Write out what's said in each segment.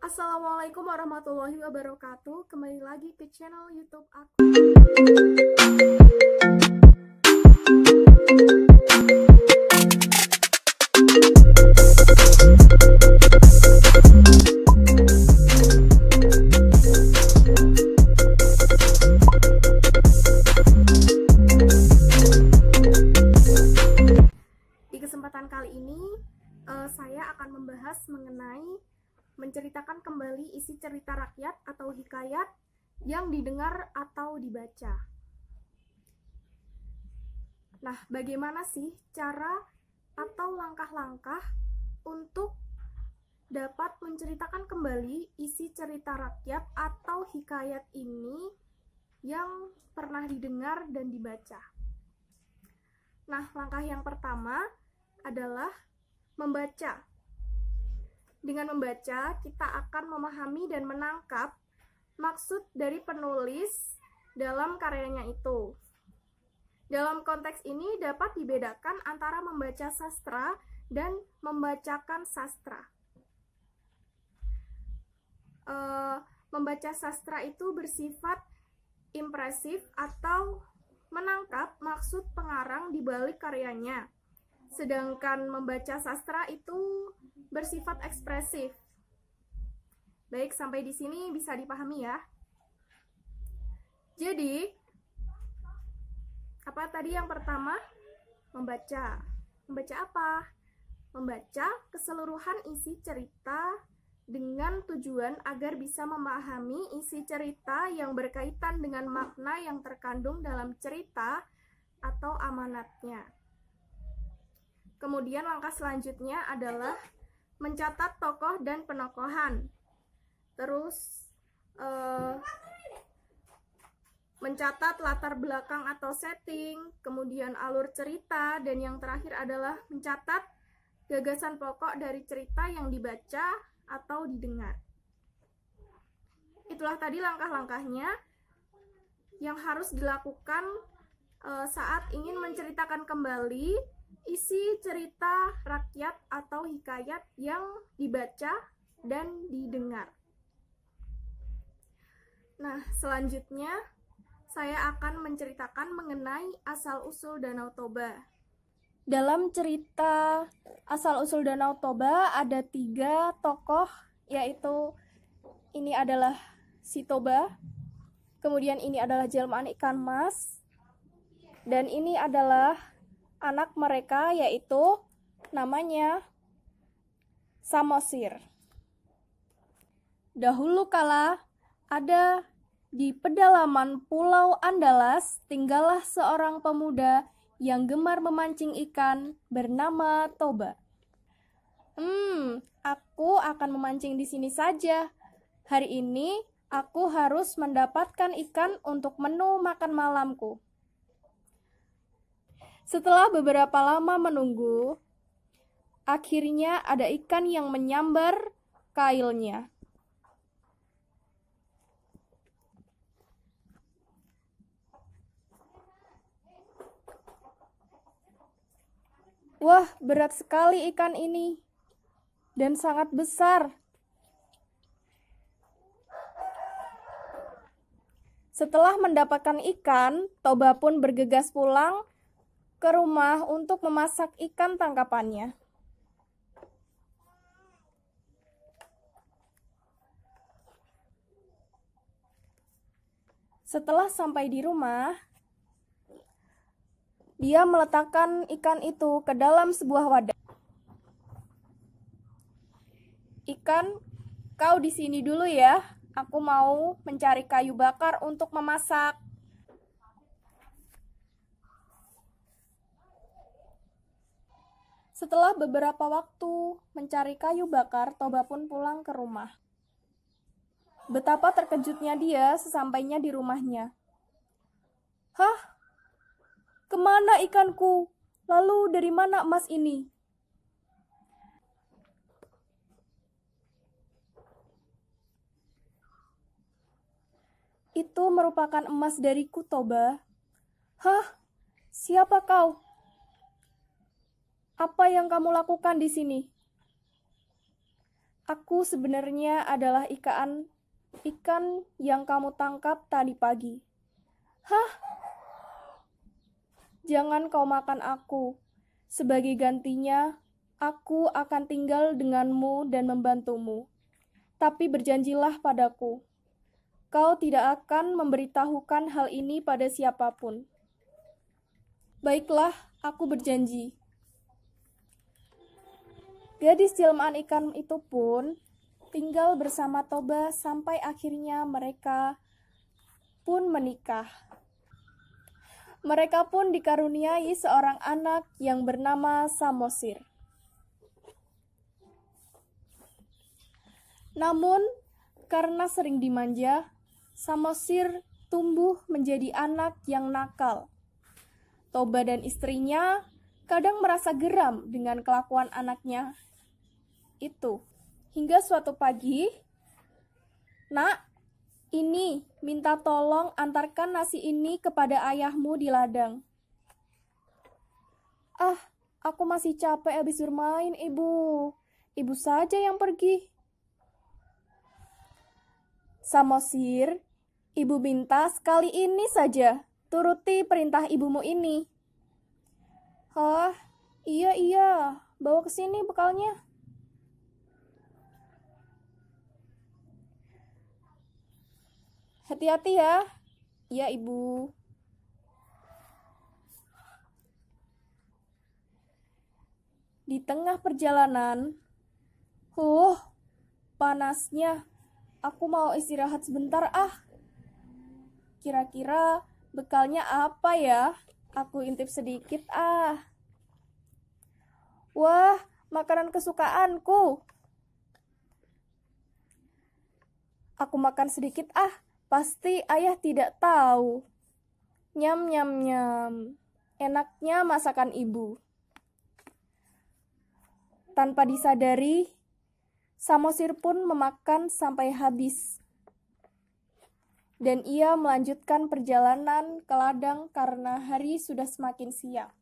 Assalamualaikum warahmatullahi wabarakatuh. Kembali lagi ke channel YouTube aku. menceritakan kembali isi cerita rakyat atau hikayat yang didengar atau dibaca. Nah, bagaimana sih cara atau langkah-langkah untuk dapat menceritakan kembali isi cerita rakyat atau hikayat ini yang pernah didengar dan dibaca? Nah, langkah yang pertama adalah membaca dengan membaca, kita akan memahami dan menangkap maksud dari penulis dalam karyanya itu. Dalam konteks ini dapat dibedakan antara membaca sastra dan membacakan sastra. E, membaca sastra itu bersifat impresif atau menangkap maksud pengarang di balik karyanya. Sedangkan membaca sastra itu bersifat ekspresif. Baik, sampai di sini bisa dipahami ya. Jadi, apa tadi yang pertama? Membaca. Membaca apa? Membaca keseluruhan isi cerita dengan tujuan agar bisa memahami isi cerita yang berkaitan dengan makna yang terkandung dalam cerita atau amanatnya. Kemudian langkah selanjutnya adalah mencatat tokoh dan penokohan. Terus eh, mencatat latar belakang atau setting, kemudian alur cerita, dan yang terakhir adalah mencatat gagasan pokok dari cerita yang dibaca atau didengar. Itulah tadi langkah-langkahnya yang harus dilakukan eh, saat ingin menceritakan kembali isi cerita rakyat atau hikayat yang dibaca dan didengar. Nah, selanjutnya saya akan menceritakan mengenai asal-usul Danau Toba. Dalam cerita asal-usul Danau Toba ada tiga tokoh, yaitu ini adalah si Toba, kemudian ini adalah jelmaan ikan mas, dan ini adalah anak mereka yaitu namanya Samosir. Dahulu kala ada di pedalaman Pulau Andalas tinggallah seorang pemuda yang gemar memancing ikan bernama Toba. Hmm, aku akan memancing di sini saja. Hari ini aku harus mendapatkan ikan untuk menu makan malamku. Setelah beberapa lama menunggu, akhirnya ada ikan yang menyambar kailnya. Wah, berat sekali ikan ini dan sangat besar. Setelah mendapatkan ikan, Toba pun bergegas pulang ke rumah untuk memasak ikan tangkapannya. Setelah sampai di rumah, dia meletakkan ikan itu ke dalam sebuah wadah. Ikan, kau di sini dulu ya. Aku mau mencari kayu bakar untuk memasak. Setelah beberapa waktu mencari kayu bakar, Toba pun pulang ke rumah. Betapa terkejutnya dia sesampainya di rumahnya. Hah? Kemana ikanku? Lalu dari mana emas ini? Itu merupakan emas dariku toba Hah? Siapa kau? Apa yang kamu lakukan di sini? Aku sebenarnya adalah ikan ikan yang kamu tangkap tadi pagi. Hah? Jangan kau makan aku. Sebagai gantinya, aku akan tinggal denganmu dan membantumu. Tapi berjanjilah padaku, kau tidak akan memberitahukan hal ini pada siapapun. Baiklah, aku berjanji. Gadis jelmaan ikan itu pun tinggal bersama Toba sampai akhirnya mereka pun menikah. Mereka pun dikaruniai seorang anak yang bernama Samosir. Namun, karena sering dimanja, Samosir tumbuh menjadi anak yang nakal. Toba dan istrinya kadang merasa geram dengan kelakuan anaknya itu. Hingga suatu pagi, Nak, ini minta tolong antarkan nasi ini kepada ayahmu di ladang. Ah, aku masih capek habis bermain, Ibu. Ibu saja yang pergi. Samosir, Ibu minta sekali ini saja, turuti perintah ibumu ini. Hah, iya iya, bawa ke sini bekalnya. Hati-hati ya. Iya, Ibu. Di tengah perjalanan, huh, panasnya. Aku mau istirahat sebentar ah. Kira-kira bekalnya apa ya? Aku intip sedikit ah. Wah, makanan kesukaanku. Aku makan sedikit ah Pasti ayah tidak tahu. Nyam nyam nyam. Enaknya masakan ibu. Tanpa disadari, Samosir pun memakan sampai habis. Dan ia melanjutkan perjalanan ke ladang karena hari sudah semakin siang.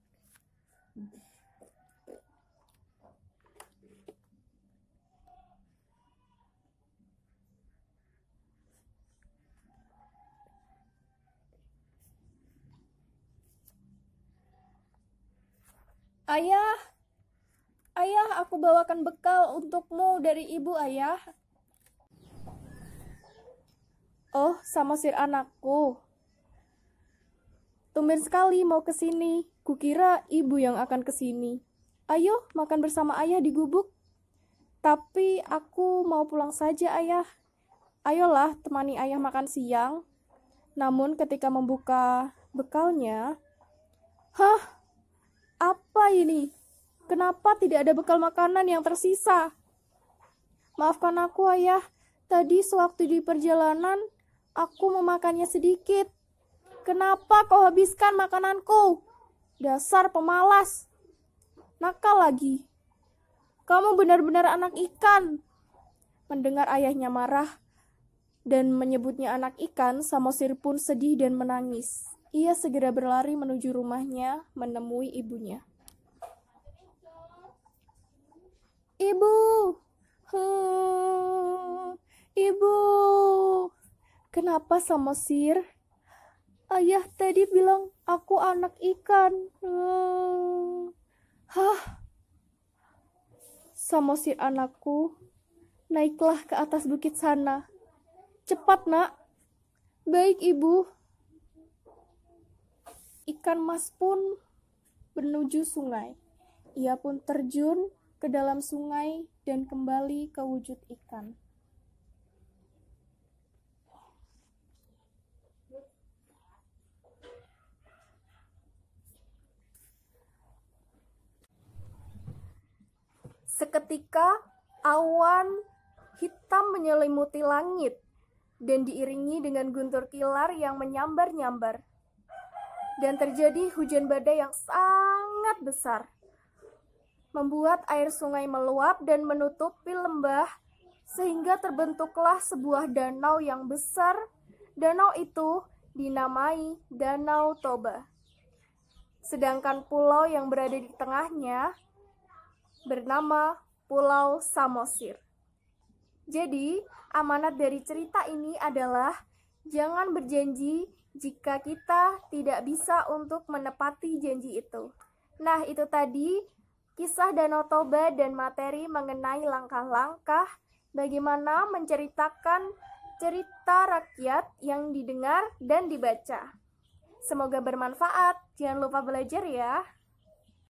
Ayah, ayah, aku bawakan bekal untukmu dari ibu, ayah. Oh, sama sir anakku. Tumben sekali mau ke sini. Kukira ibu yang akan ke sini. Ayo makan bersama ayah di gubuk. Tapi aku mau pulang saja, ayah. Ayolah temani ayah makan siang. Namun ketika membuka bekalnya, ini? Kenapa tidak ada bekal makanan yang tersisa? Maafkan aku, Ayah. Tadi sewaktu di perjalanan, aku memakannya sedikit. Kenapa kau habiskan makananku? Dasar pemalas. Nakal lagi. Kamu benar-benar anak ikan. Mendengar ayahnya marah dan menyebutnya anak ikan, Samosir pun sedih dan menangis. Ia segera berlari menuju rumahnya menemui ibunya. Ibu, huh, ibu, kenapa sama sir? Ayah tadi bilang aku anak ikan. huh. Hah? Sama sir anakku, naiklah ke atas bukit sana. Cepat, nak. Baik, ibu. Ikan mas pun menuju sungai. Ia pun terjun ke dalam sungai dan kembali ke wujud ikan. Seketika awan hitam menyelimuti langit dan diiringi dengan guntur kilar yang menyambar-nyambar. Dan terjadi hujan badai yang sangat besar membuat air sungai meluap dan menutupi lembah, sehingga terbentuklah sebuah danau yang besar. Danau itu dinamai Danau Toba. Sedangkan pulau yang berada di tengahnya bernama Pulau Samosir. Jadi, amanat dari cerita ini adalah jangan berjanji jika kita tidak bisa untuk menepati janji itu. Nah, itu tadi kisah Danau Toba dan materi mengenai langkah-langkah bagaimana menceritakan cerita rakyat yang didengar dan dibaca. Semoga bermanfaat. Jangan lupa belajar ya.